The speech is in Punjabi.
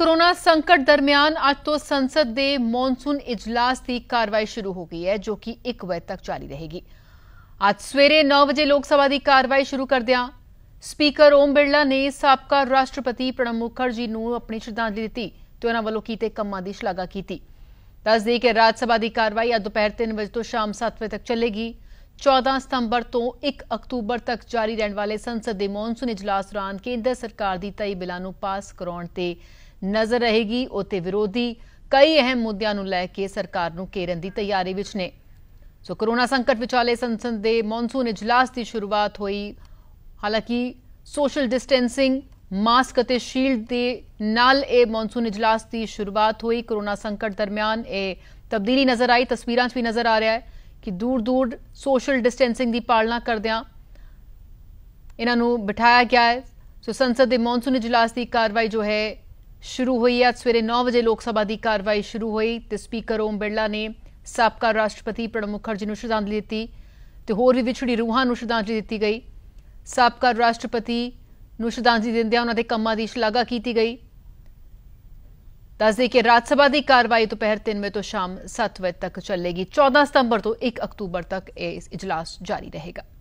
ਕੋਰੋਨਾ ਸੰਕਟ ਦਰਮਿਆਨ ਅੱਜ ਤੋਂ ਸੰਸਦ ਦੇ ਮੌਨਸੂਨ ਇਜਲਾਸ ਦੀ ਕਾਰਵਾਈ ਸ਼ੁਰੂ ਹੋ ਗਈ ਹੈ ਜੋ ਕਿ 1 ਵਜੇ ਤੱਕ ਚੱਲੀ ਰਹੇਗੀ ਅੱਜ ਸਵੇਰੇ 9 ਵਜੇ ਲੋਕ ਸਭਾ ਦੀ ਕਾਰਵਾਈ ਸ਼ੁਰੂ ਕਰਦਿਆਂ ਸਪੀਕਰ ਓਮ ਬਿਰਲਾ ਨੇ ਸਾਬਕਾ ਰਾਸ਼ਟਰਪਤੀ ਪ੍ਰਣਬ ਮੁਖਰਜੀ ਨੂੰ ਆਪਣੀ ਸ਼ਰਧਾਂਜਲੀ ਦਿੱਤੀ ਤੇ ਉਹਨਾਂ ਵੱਲੋਂ ਕੀਤੇ ਕੰਮਾਂ ਦੀ ਸ਼ਲਾਘਾ ਕੀਤੀ ਦੱਸ ਦੇ ਕਿ ਰਾਜ ਸਭਾ ਦੀ ਕਾਰਵਾਈ ਅੱਜ ਦੁਪਹਿਰ 3 ਵਜੇ ਤੋਂ ਸ਼ਾਮ 7 ਵਜੇ ਤੱਕ ਚੱਲੇਗੀ 14 ਸਤੰਬਰ ਤੋਂ 1 ਅਕਤੂਬਰ ਤੱਕ ਜਾਰੀ ਰਹਿਣ ਵਾਲੇ ਸੰਸਦ ਦੇ ਮੌਨਸੂਨ ਇਜਲਾਸ ਦੌਰਾਨ ਕੇਂਦਰ ਸਰਕਾਰ ਦੀ ਤਈ ਬਿਲਾਂ ਨੂੰ ਪਾਸ ਕਰਾਉਣ ਤੇ ਨਜ਼ਰ ਰਹੇਗੀ ਉਤੇ ਵਿਰੋਧੀ ਕਈ ਅਹਿਮ ਮੁੱਦਿਆਂ ਨੂੰ ਲੈ ਕੇ ਸਰਕਾਰ ਨੂੰ ਘੇਰਨ ਦੀ ਤਿਆਰੀ ਵਿੱਚ ਨੇ ਸੋ ਕਰੋਨਾ ਸੰਕਟ ਵਿਚਾਲੇ ਸੰਸਦ ਦੇ ਮੌਨਸੂਨ ਇਜਲਾਸ ਦੀ ਸ਼ੁਰੂਆਤ ਹੋਈ ਹਾਲਾਂਕਿ ਸੋਸ਼ਲ ਡਿਸਟੈਂਸਿੰਗ ਮਾਸਕ ਅਤੇ ਸ਼ੀਲਡ ਦੇ ਨਾਲ ਇਹ ਮੌਨਸੂਨ ਇਜਲਾਸ ਦੀ ਸ਼ੁਰੂਆਤ ਹੋਈ ਕਰੋਨਾ ਸੰਕਟ ਦਰਮਿਆਨ ਇਹ ਤਬਦੀਲੀ ਨਜ਼ਰ ਆਈ ਤਸਵੀਰਾਂ 'ਚ ਵੀ ਨਜ਼ਰ ਆ ਰਿਹਾ ਹੈ ਕਿ ਦੂਰ ਦੂਰ ਸੋਸ਼ਲ ਡਿਸਟੈਂਸਿੰਗ ਦੀ ਪਾਲਣਾ ਕਰਦਿਆਂ ਇਹਨਾਂ ਨੂੰ ਬਿਠਾਇਆ ਗਿਆ ਹੈ ਸੋ ਸੰਸਦ ਦੇ ਮੌਨਸੂਨ ਇਜਲਾਸ ਦੀ ਕਾਰਵਾਈ ਜੋ ਹੈ ਸ਼ੁਰੂ ਹੋਈ ਹੈ ਸਵੇਰੇ 9 ਵਜੇ ਲੋਕ ਸਭਾ ਦੀ ਕਾਰਵਾਈ ਸ਼ੁਰੂ ਹੋਈ ਤੇ ਸਪੀਕਰ ਓਮ ਬਿਰਲਾ ਨੇ ਸਾਬਕਾ ਰਾਸ਼ਟਰਪਤੀ ਪ੍ਰਣਬ ਮੁਖਰਜੀ ਨੂੰ ਸ਼ਰਧਾਂਜਲੀ ਦਿੱਤੀ ਤੇ ਹੋਰ ਵੀ ਵਿਛੜੀ ਰੂਹਾਂ ਨੂੰ ਸ਼ਰਧਾਂਜਲੀ ਦਿੱਤੀ ਗਈ ਸਾਬਕਾ ਰਾਸ਼ਟਰਪਤੀ ਨੂੰ ਸ਼ਰਧਾਂਜਲੀ ਦਿੰਦਿਆਂ ਉਹਨਾਂ ਦੇ ਕੰਮਾਂ ਦੀ ਸ਼ਲਾਘਾ ਕੀਤੀ ਗਈ ਦੱਸਦੇ ਕਿ ਰਾਜ ਸਭਾ ਦੀ ਕਾਰਵਾਈ ਦੁਪਹਿਰ 3 ਵਜੇ ਤੋਂ ਸ਼ਾਮ 7 ਵਜੇ ਤੱਕ ਚੱਲੇਗੀ 14 ਸਤੰਬਰ ਤੋਂ 1 ਅਕਤੂਬਰ ਤੱਕ ਇਹ ਇਜਲਾਸ ਜਾਰੀ ਰਹੇਗਾ